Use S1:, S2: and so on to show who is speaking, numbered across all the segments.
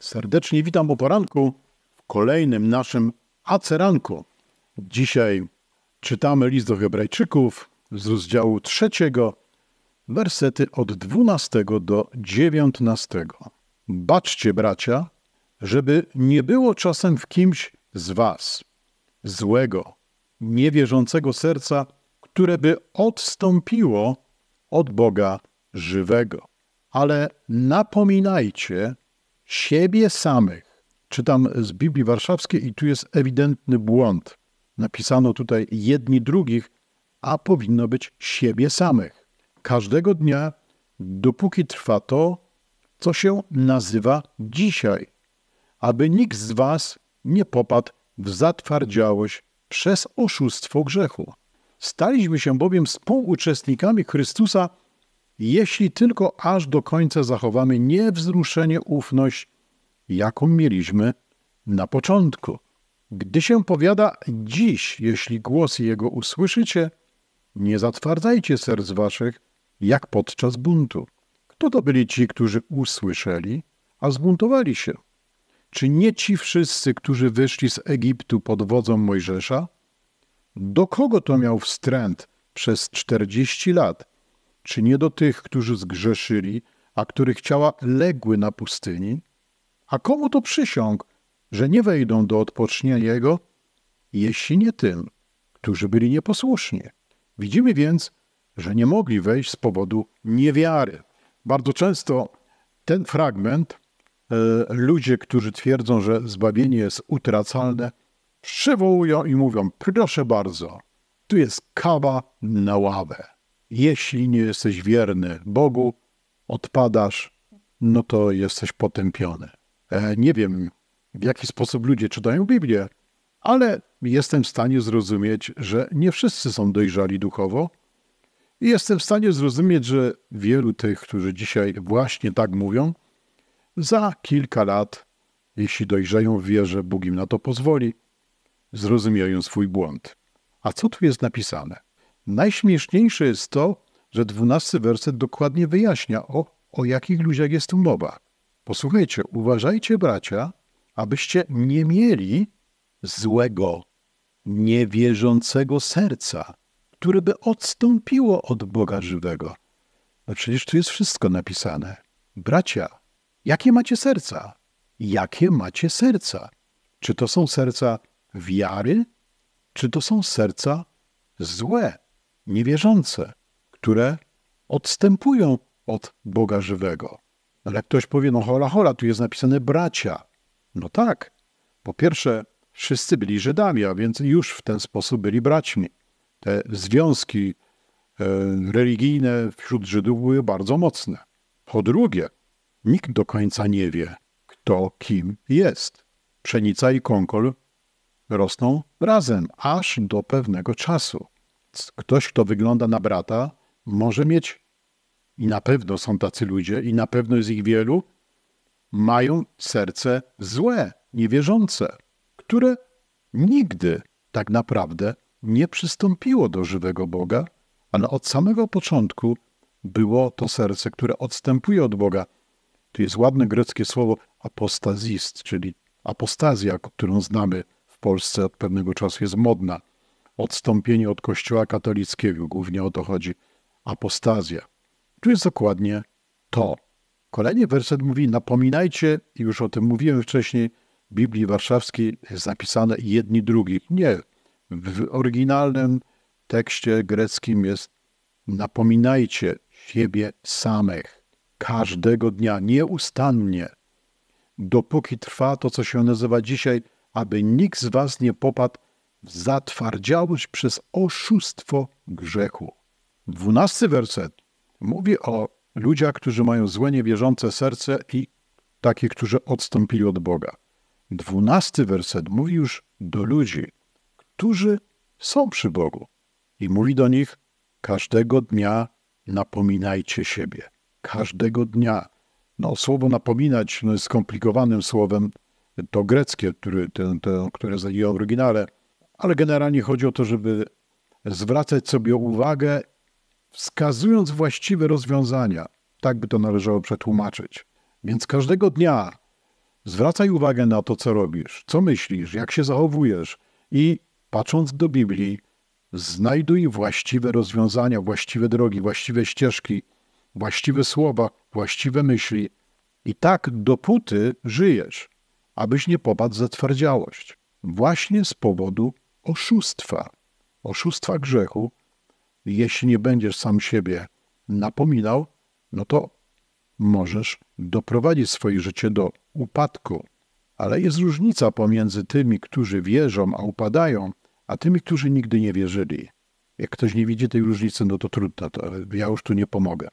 S1: Serdecznie witam po poranku w kolejnym naszym aceranku. Dzisiaj czytamy list do Hebrajczyków z rozdziału trzeciego, wersety od 12 do 19. Baczcie, bracia, żeby nie było czasem w kimś z was złego, niewierzącego serca, które by odstąpiło od Boga żywego. Ale napominajcie siebie samych. Czytam z Biblii Warszawskiej i tu jest ewidentny błąd. Napisano tutaj jedni drugich, a powinno być siebie samych. Każdego dnia, dopóki trwa to, co się nazywa dzisiaj, aby nikt z Was nie popadł w zatwardziałość przez oszustwo grzechu. Staliśmy się bowiem współuczestnikami Chrystusa jeśli tylko aż do końca zachowamy niewzruszenie ufność, jaką mieliśmy na początku. Gdy się powiada dziś, jeśli głos jego usłyszycie, nie zatwardzajcie serc waszych, jak podczas buntu. Kto to byli ci, którzy usłyszeli, a zbuntowali się? Czy nie ci wszyscy, którzy wyszli z Egiptu pod wodzą Mojżesza? Do kogo to miał wstręt przez czterdzieści lat? Czy nie do tych, którzy zgrzeszyli, a których ciała legły na pustyni? A komu to przysiąg, że nie wejdą do odpocznienia Jego, jeśli nie tym, którzy byli nieposłuszni? Widzimy więc, że nie mogli wejść z powodu niewiary. Bardzo często ten fragment e, ludzie, którzy twierdzą, że zbawienie jest utracalne, przywołują i mówią: Proszę bardzo, tu jest kawa na ławę. Jeśli nie jesteś wierny Bogu, odpadasz, no to jesteś potępiony. E, nie wiem, w jaki sposób ludzie czytają Biblię, ale jestem w stanie zrozumieć, że nie wszyscy są dojrzali duchowo. I jestem w stanie zrozumieć, że wielu tych, którzy dzisiaj właśnie tak mówią, za kilka lat, jeśli dojrzeją w wierze, Bóg im na to pozwoli, zrozumieją swój błąd. A co tu jest napisane? Najśmieszniejsze jest to, że dwunasty werset dokładnie wyjaśnia, o, o jakich ludziach jest tu mowa. Posłuchajcie, uważajcie, bracia, abyście nie mieli złego, niewierzącego serca, które by odstąpiło od Boga żywego. No przecież tu jest wszystko napisane. Bracia, jakie macie serca? Jakie macie serca? Czy to są serca wiary, czy to są serca złe? niewierzące, które odstępują od Boga żywego. Ale ktoś powie, no hola, hola, tu jest napisane bracia. No tak, po pierwsze, wszyscy byli Żydami, a więc już w ten sposób byli braćmi. Te związki e, religijne wśród Żydów były bardzo mocne. Po drugie, nikt do końca nie wie, kto kim jest. Pszenica i konkol rosną razem aż do pewnego czasu ktoś, kto wygląda na brata, może mieć, i na pewno są tacy ludzie, i na pewno jest ich wielu, mają serce złe, niewierzące, które nigdy tak naprawdę nie przystąpiło do żywego Boga, ale od samego początku było to serce, które odstępuje od Boga. To jest ładne greckie słowo apostazist, czyli apostazja, którą znamy w Polsce od pewnego czasu, jest modna odstąpienie od Kościoła katolickiego, głównie o to chodzi, apostazja. Tu jest dokładnie to. Kolejny werset mówi: Napominajcie, już o tym mówiłem wcześniej, w Biblii Warszawskiej jest napisane jedni drugich. Nie, w oryginalnym tekście greckim jest napominajcie siebie samych każdego dnia, nieustannie, dopóki trwa to, co się nazywa dzisiaj, aby nikt z was nie popadł zatwardziałość przez oszustwo grzechu. Dwunasty werset mówi o ludziach, którzy mają złe, niewierzące serce i takich, którzy odstąpili od Boga. Dwunasty werset mówi już do ludzi, którzy są przy Bogu i mówi do nich: każdego dnia napominajcie siebie. Każdego dnia. No, słowo napominać no, jest skomplikowanym słowem. To greckie, który, ten, ten, które jest w oryginale, ale generalnie chodzi o to, żeby zwracać sobie uwagę, wskazując właściwe rozwiązania. Tak by to należało przetłumaczyć. Więc każdego dnia zwracaj uwagę na to, co robisz, co myślisz, jak się zachowujesz i patrząc do Biblii, znajduj właściwe rozwiązania, właściwe drogi, właściwe ścieżki, właściwe słowa, właściwe myśli. I tak dopóty żyjesz, abyś nie popadł za zatwardziałość, właśnie z powodu oszustwa, oszustwa grzechu. Jeśli nie będziesz sam siebie napominał, no to możesz doprowadzić swoje życie do upadku. Ale jest różnica pomiędzy tymi, którzy wierzą, a upadają, a tymi, którzy nigdy nie wierzyli. Jak ktoś nie widzi tej różnicy, no to trudno, to ja już tu nie pomogę.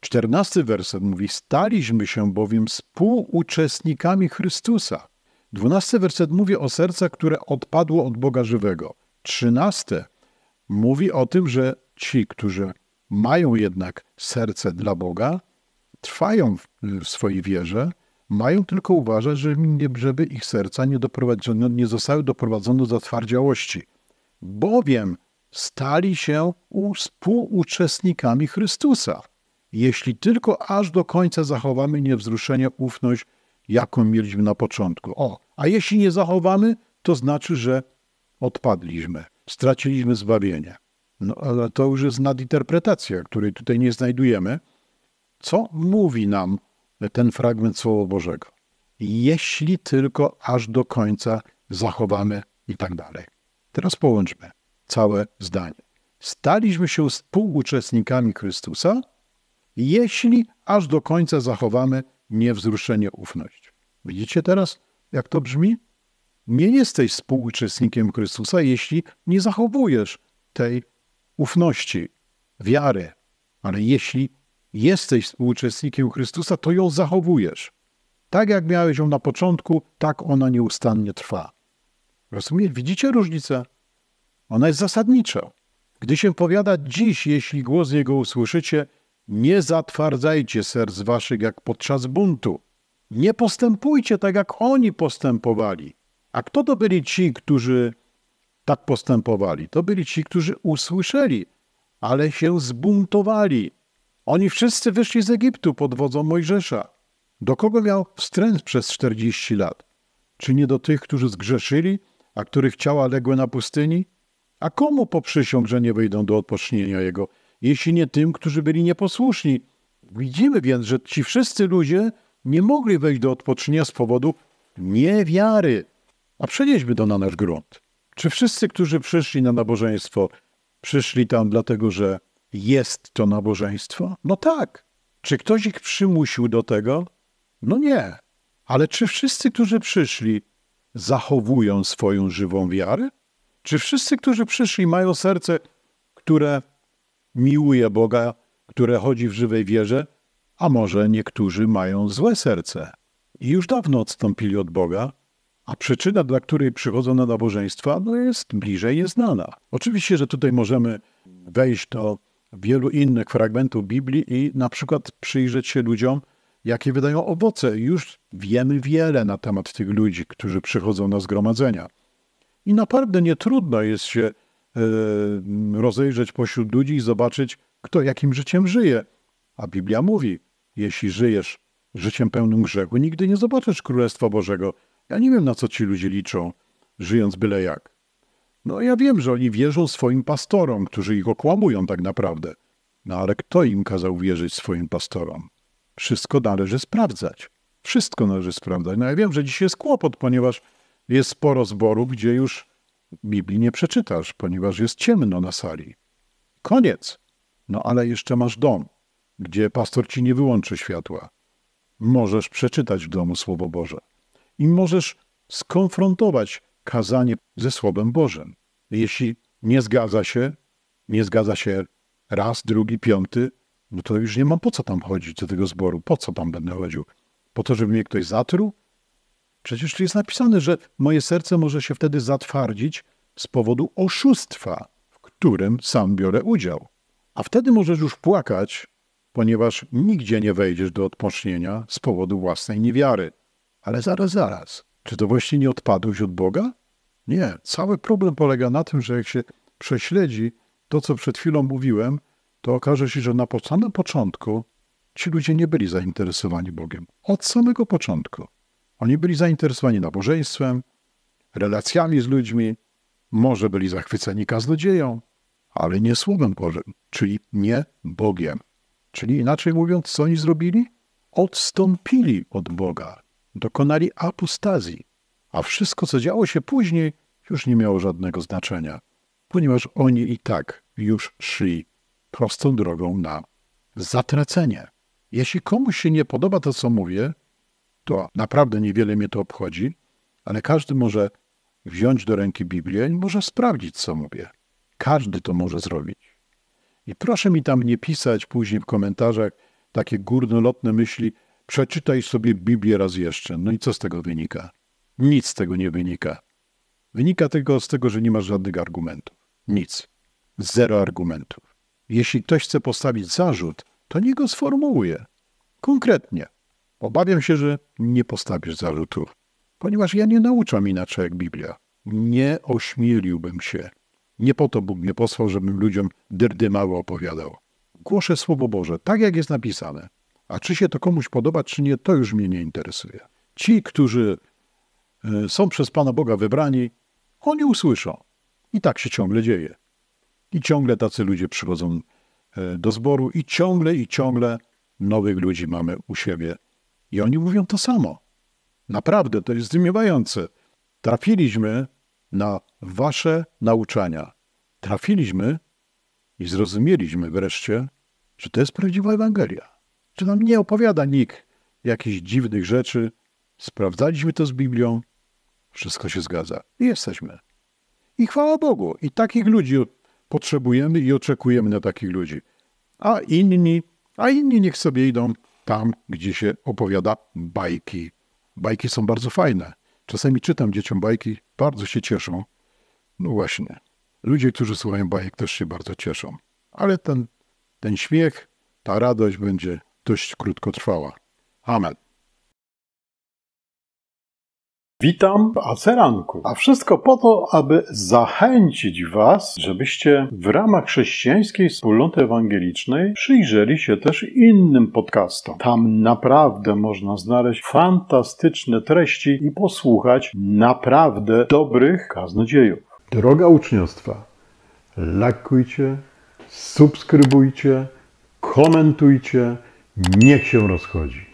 S1: Czternasty werset mówi: Staliśmy się bowiem współuczestnikami Chrystusa. Dwunasty werset mówi o sercach, które odpadło od Boga żywego. Trzynaste mówi o tym, że ci, którzy mają jednak serce dla Boga, trwają w swojej wierze, mają tylko uważać, żeby ich serca nie, doprowadzono, nie zostały doprowadzone do zatwardziałości, bowiem stali się współuczestnikami Chrystusa. Jeśli tylko aż do końca zachowamy niewzruszenie ufność jaką mieliśmy na początku. O, a jeśli nie zachowamy, to znaczy, że odpadliśmy, straciliśmy zbawienie. No, ale to już jest nadinterpretacja, której tutaj nie znajdujemy. Co mówi nam ten fragment Słowa Bożego? Jeśli tylko aż do końca zachowamy i tak dalej. Teraz połączmy całe zdanie. Staliśmy się współuczestnikami Chrystusa, jeśli aż do końca zachowamy niewzruszenie ufność. Widzicie teraz, jak to brzmi? Nie jesteś współuczestnikiem Chrystusa, jeśli nie zachowujesz tej ufności, wiary. Ale jeśli jesteś współuczestnikiem Chrystusa, to ją zachowujesz. Tak jak miałeś ją na początku, tak ona nieustannie trwa. Rozumiecie? Widzicie różnicę? Ona jest zasadnicza. Gdy się powiada dziś, jeśli głos Jego usłyszycie, nie zatwardzajcie serc waszych jak podczas buntu. Nie postępujcie tak, jak oni postępowali. A kto to byli ci, którzy tak postępowali? To byli ci, którzy usłyszeli, ale się zbuntowali. Oni wszyscy wyszli z Egiptu pod wodzą Mojżesza. Do kogo miał wstręt przez 40 lat? Czy nie do tych, którzy zgrzeszyli, a których ciała legły na pustyni? A komu poprzysiąg, że nie wejdą do odpocznienia jego? jeśli nie tym, którzy byli nieposłuszni. Widzimy więc, że ci wszyscy ludzie nie mogli wejść do odpocznienia z powodu niewiary. A przenieśmy to na nasz grunt. Czy wszyscy, którzy przyszli na nabożeństwo, przyszli tam dlatego, że jest to nabożeństwo? No tak. Czy ktoś ich przymusił do tego? No nie. Ale czy wszyscy, którzy przyszli, zachowują swoją żywą wiarę? Czy wszyscy, którzy przyszli, mają serce, które miłuje Boga, które chodzi w żywej wierze, a może niektórzy mają złe serce i już dawno odstąpili od Boga, a przyczyna, dla której przychodzą na nabożeństwa, no jest bliżej nieznana. Oczywiście, że tutaj możemy wejść do wielu innych fragmentów Biblii i na przykład przyjrzeć się ludziom, jakie wydają owoce. Już wiemy wiele na temat tych ludzi, którzy przychodzą na zgromadzenia. I naprawdę nie trudno jest się E, rozejrzeć pośród ludzi i zobaczyć, kto jakim życiem żyje. A Biblia mówi, jeśli żyjesz życiem pełnym grzechu, nigdy nie zobaczysz Królestwa Bożego. Ja nie wiem, na co ci ludzie liczą, żyjąc byle jak. No ja wiem, że oni wierzą swoim pastorom, którzy ich okłamują tak naprawdę. No ale kto im kazał wierzyć swoim pastorom? Wszystko należy sprawdzać. Wszystko należy sprawdzać. No ja wiem, że dzisiaj jest kłopot, ponieważ jest sporo zborów, gdzie już Biblii nie przeczytasz, ponieważ jest ciemno na sali. Koniec. No ale jeszcze masz dom, gdzie pastor ci nie wyłączy światła. Możesz przeczytać w domu Słowo Boże i możesz skonfrontować kazanie ze Słowem Bożym. Jeśli nie zgadza się, nie zgadza się raz, drugi, piąty, no to już nie mam po co tam chodzić do tego zboru, po co tam będę chodził? Po to, żeby mnie ktoś zatruł? Przecież tu jest napisane, że moje serce może się wtedy zatwardzić z powodu oszustwa, w którym sam biorę udział. A wtedy możesz już płakać, ponieważ nigdzie nie wejdziesz do odpocznienia z powodu własnej niewiary. Ale zaraz, zaraz, czy to właśnie nie odpadłeś od Boga? Nie, cały problem polega na tym, że jak się prześledzi to, co przed chwilą mówiłem, to okaże się, że na samym początku ci ludzie nie byli zainteresowani Bogiem. Od samego początku. Oni byli zainteresowani nabożeństwem, relacjami z ludźmi, może byli zachwyceni kaznodzieją, ale nie Słowem Bożym, czyli nie Bogiem. Czyli inaczej mówiąc, co oni zrobili? Odstąpili od Boga, dokonali apostazji, a wszystko, co działo się później, już nie miało żadnego znaczenia, ponieważ oni i tak już szli prostą drogą na zatracenie. Jeśli komuś się nie podoba to, co mówię, to naprawdę niewiele mnie to obchodzi, ale każdy może wziąć do ręki Biblię i może sprawdzić, co mówię. Każdy to może zrobić. I proszę mi tam nie pisać później w komentarzach takie górnolotne myśli, przeczytaj sobie Biblię raz jeszcze. No i co z tego wynika? Nic z tego nie wynika. Wynika tego z tego, że nie masz żadnych argumentów. Nic. Zero argumentów. Jeśli ktoś chce postawić zarzut, to nie go sformułuje. Konkretnie. Obawiam się, że nie postawisz zarzutu, ponieważ ja nie nauczam inaczej jak Biblia. Nie ośmieliłbym się. Nie po to Bóg mnie posłał, żebym ludziom dyrdymały opowiadał. Głoszę Słowo Boże, tak jak jest napisane. A czy się to komuś podoba, czy nie, to już mnie nie interesuje. Ci, którzy e, są przez Pana Boga wybrani, oni usłyszą. I tak się ciągle dzieje. I ciągle tacy ludzie przychodzą e, do zboru, i ciągle, i ciągle nowych ludzi mamy u siebie i oni mówią to samo. Naprawdę, to jest zdumiewające. Trafiliśmy na wasze nauczania. Trafiliśmy i zrozumieliśmy wreszcie, że to jest prawdziwa Ewangelia. Że nam nie opowiada nikt jakichś dziwnych rzeczy. Sprawdzaliśmy to z Biblią. Wszystko się zgadza. I jesteśmy. I chwała Bogu. I takich ludzi potrzebujemy i oczekujemy na takich ludzi. A inni, a inni niech sobie idą tam, gdzie się opowiada bajki. Bajki są bardzo fajne. Czasami czytam dzieciom bajki, bardzo się cieszą. No właśnie. Ludzie, którzy słuchają bajek, też się bardzo cieszą. Ale ten, ten śmiech, ta radość będzie dość krótko trwała. Amen. Witam w Aceranku, a wszystko po to, aby zachęcić Was, żebyście w ramach chrześcijańskiej wspólnoty ewangelicznej przyjrzeli się też innym podcastom. Tam naprawdę można znaleźć fantastyczne treści i posłuchać naprawdę dobrych kaznodziejów. Droga uczniostwa, lakujcie, subskrybujcie, komentujcie, niech się rozchodzi.